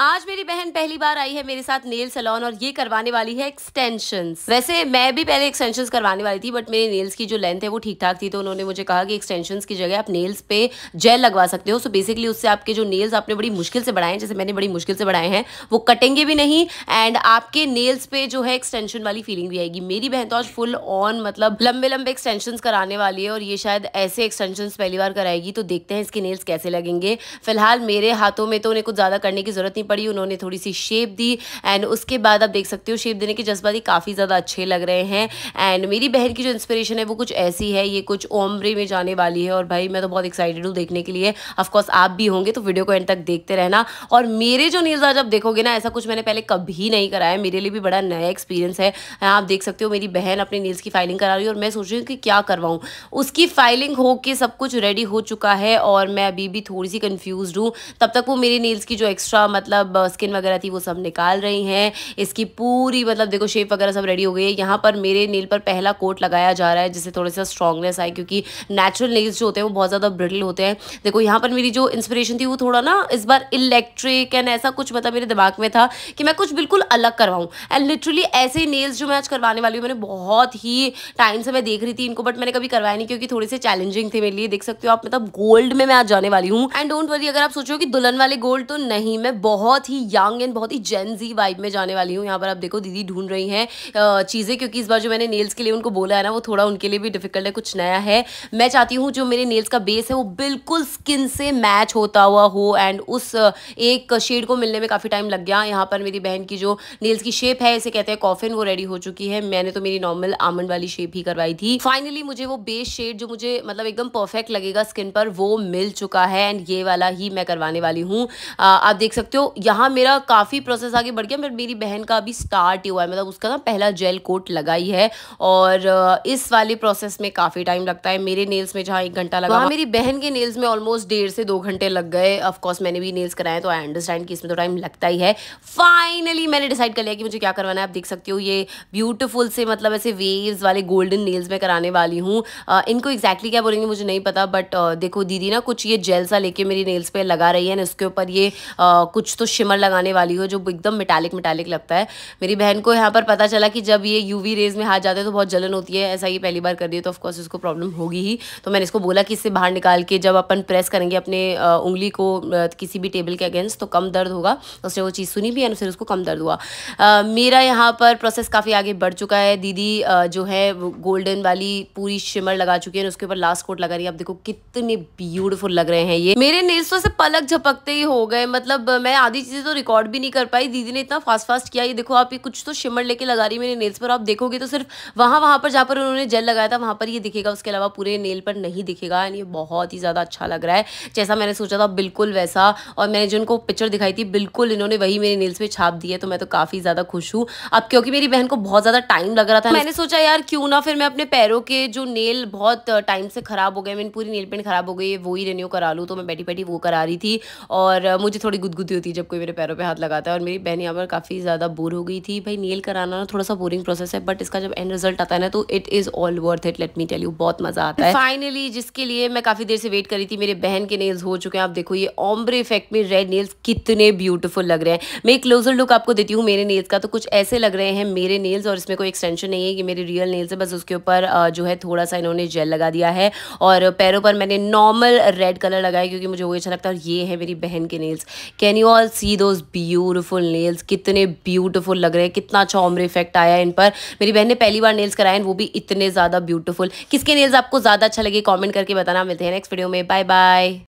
आज मेरी बहन पहली बार आई है मेरे साथ नेल सलोन और ये करवाने वाली है एक्सटेंशन वैसे मैं भी पहले एक्सटेंशन करवाने वाली थी बट मेरे नेल्स की जो लेंथ है वो ठीक ठाक थी तो उन्होंने मुझे कहा कि एक्सटेंशन की जगह आप नेल्स पे जेल लगवा सकते हो सो बेसिकली उससे आपके जो नेल्स आपने बड़ी मुश्किल से बढ़ाए हैं जैसे मैंने बड़ी मुश्किल से बढ़ाए हैं वो कटेंगे भी नहीं एंड आपके नेल्स पे जो है एक्सटेंशन वाली फीलिंग भी आएगी मेरी बहन तो आज फुल ऑन मतलब लंबे लंबे एक्सटेंशन कराने वाली है और ये शायद ऐसे एक्सटेंशन पहली बार कराएगी तो देखते हैं इसके नेल्स कैसे लगेंगे फिलहाल मेरे हाथों में तो उन्हें कुछ ज़्यादा करने की जरूरत नहीं पड़ी उन्होंने थोड़ी सी शेप दी एंड उसके बाद आप देख सकते हो शेप देने के ही काफ़ी ज़्यादा अच्छे लग रहे हैं एंड मेरी बहन की जो इंस्पिरेशन है वो कुछ ऐसी है ये कुछ ओमरे में जाने वाली है और भाई मैं तो बहुत एक्साइटेड हूँ देखने के लिए ऑफकोर्स आप भी होंगे तो वीडियो को एंड तक देखते रहना और मेरे जो नील्स आज आप देखोगे ना ऐसा कुछ मैंने पहले कभी नहीं कराया मेरे लिए भी बड़ा नया एक्सपीरियंस है हाँ, आप देख सकते हो मेरी बहन अपने नील्स की फाइलिंग करा रही है और मैं सोच रही हूँ कि क्या करवाऊँ उसकी फाइलिंग के सब कुछ रेडी हो चुका है और मैं अभी भी थोड़ी सी कन्फ्यूज हूँ तब तक वो मेरी नील्स की जो एक्स्ट्रा मतलब मतलब स्किन वगैरह थी वो सब निकाल रही हैं इसकी पूरी मतलब देखो शेप वगैरह सब रेडी हो गई है यहाँ पर मेरे नील पर पहला कोट लगाया जा रहा है जिससे थोड़ा सा स्ट्रॉन्गनेस आए क्योंकि नेचुरल नेल्स जो होते हैं वो बहुत ज़्यादा ब्रिटल होते हैं देखो यहाँ पर मेरी जो इंस्पिरेशन थी वो थोड़ा ना इस बार इलेक्ट्रिक एंड ऐसा कुछ मतलब मेरे दिमाग में था कि मैं कुछ बिल्कुल अलग करवाऊँ एंड लिटरली ऐसे नेल्स जो मैं आज करवाने वाली हूँ मैंने बहुत ही टाइम से मैं देख रही थी इनको बट मैंने कभी करवाया नहीं क्योंकि थोड़े से चैलेंजिंग थे मेरे लिए देख सकते हो आप मतलब गोल्ड में मैं आज जाने वाली हूँ एंड डोंट वरी अगर आप सोचो कि दुल्हन वाले गोल्ड तो नहीं मैं बहुत बहुत ही यंग एंड बहुत ही जेनजी वाइब में जाने वाली हूँ यहाँ पर आप देखो दीदी ढूंढ रही हैं चीज़ें क्योंकि इस बार जो मैंने नेल्स के लिए उनको बोला है ना वो थोड़ा उनके लिए भी डिफिकल्ट है कुछ नया है मैं चाहती हूँ जो मेरे नेल्स का बेस है वो बिल्कुल स्किन से मैच होता हुआ हो एंड उस एक शेड को मिलने में काफ़ी टाइम लग गया यहाँ पर मेरी बहन की जो नेल्स की शेप है इसे कहते हैं कॉफिन वो रेडी हो चुकी है मैंने तो मेरी नॉर्मल आमंड वाली शेप ही करवाई थी फाइनली मुझे वो बेस शेड जो मुझे मतलब एकदम परफेक्ट लगेगा स्किन पर वो मिल चुका है एंड ये वाला ही मैं करवाने वाली हूँ आप देख सकते हो यहाँ मेरा काफ़ी प्रोसेस आगे बढ़ गया बट मेरी बहन का अभी स्टार्ट ही हुआ है मतलब उसका ना पहला जेल कोट लगाई है और इस वाले प्रोसेस में काफ़ी टाइम लगता है मेरे नेल्स में जहाँ एक घंटा लगा वहाँ मेरी बहन के नेल्स में ऑलमोस्ट डेढ़ से दो घंटे लग गए ऑफकोर्स मैंने भी नेल्स कराए तो आई अंडरस्टैंड कि इसमें तो टाइम लगता ही है फाइनली मैंने डिसाइड कर लिया कि मुझे क्या करवाना है आप देख सकते हो ये ब्यूटिफुल से मतलब ऐसे वेव्स वाले गोल्डन नेल्स में कराने वाली हूँ इनको एग्जैक्टली क्या बोलेंगे मुझे नहीं पता बट देखो दीदी ना कुछ ये जेल सा लेके मेरी नेल्स पर लगा रही है ना इसके ऊपर ये कुछ तो शिमर लगाने वाली हो जो एकदम मेटालिक मेटालिक लगता है मेरी बहन को यहाँ पर पता चला कि जब ये यूवी रेज में हाथ जाते हैं तो बहुत जलन होती है ऐसा ये पहली बार कर दिए तो ऑफकोर्स इसको प्रॉब्लम होगी ही तो मैंने इसको बोला कि इससे बाहर निकाल के जब अपन प्रेस करेंगे अपने उंगली को किसी भी टेबल के अगेंस्ट तो कम दर्द होगा उसने वो चीज़ सुनी भी है फिर उसको कम दर्द हुआ मेरा यहाँ पर प्रोसेस काफ़ी आगे बढ़ चुका है दीदी जो है गोल्डन वाली पूरी शिमर लगा चुकी है उसके ऊपर लास्ट कोट लगा रही है आप देखो कितने ब्यूटीफुल लग रहे हैं ये मेरे नेल्स तो से पलक झपकते ही हो गए मतलब मैं आधी चीज़ें तो रिकॉर्ड भी नहीं कर पाई दीदी ने इतना फास्ट फास्ट किया ये देखो आप ये कुछ तो शिमर लेके लगा रही मेरे नेल्स पर आप देखोगे तो सिर्फ वहाँ वहाँ पर जहाँ पर उन्होंने जेल लगाया था वहाँ पर ये दिखेगा उसके अलावा पूरे नेल पर नहीं दिखेगा एंड ये बहुत ही ज़्यादा अच्छा लग रहा है जैसा मैंने सोचा था बिल्कुल वैसा और मैंने जिनको पिक्चर दिखाई थी बिल्कुल इन्होंने वही मेरे नेल्स पे छाप दी है तो मैं तो काफ़ी ज़्यादा खुश हूँ अब क्योंकि मेरी बहन को बहुत ज़्यादा टाइम लग रहा था मैंने सोचा यार क्यों ना फिर मैं अपने पैरों के जो नेल बहुत टाइम से ख़राब हो गए मैंने पूरी नेल पेंट खराब हो गई वो ही रेन्यू करा लूँ तो मैं बैठी बैठी वो करा रही थी और मुझे थोड़ी गुदगुदी होती जब कोई मेरे पैरों पे हाथ लगाता है और मेरी बहन यहाँ पर काफ़ी ज़्यादा बोर हो गई थी भाई नील कराना ना थोड़ा सा बोरिंग प्रोसेस है बट इसका जब एंड रिजल्ट आता है ना तो it is all worth it let me tell you बहुत मज़ा आता है फाइनली जिसके लिए मैं काफ़ी देर से वेट करी थी मेरे बहन के नेल्स हो चुके हैं आप देखो ये ऑम्ब्रे इफेक्ट में रेड नेल्स कितने ब्यूटीफुल लग रहे हैं मैं एक क्लोजर लुक आपको देती हूँ मेरे नेल्स का तो कुछ ऐसे लग रहे हैं मेरे नेल्स और इसमें कोई एक्सटेंशन नहीं है कि मेरे रियल नेल्स है बस उसके ऊपर जो है थोड़ा सा इन्होंने जेल लगा दिया है और पैरों पर मैंने नॉर्मल रेड कलर लगाया क्योंकि मुझे वो अच्छा लगता है और ये है मेरी बहन के nails can you all see those beautiful nails कितने ब्यूटीफुल लग रहे हैं कितना अच्छा ऑमरे इफेक्ट आया इन पर मेरी बहन ने पहली बार नेल्स कराए वो भी इतने ज़्यादा ब्यूटिफुल किसके नेल्स आपको ज़्यादा अच्छा लगे कॉमेंट करके बताना मिलते हैं नेक्स्ट वीडियो में बाय बाय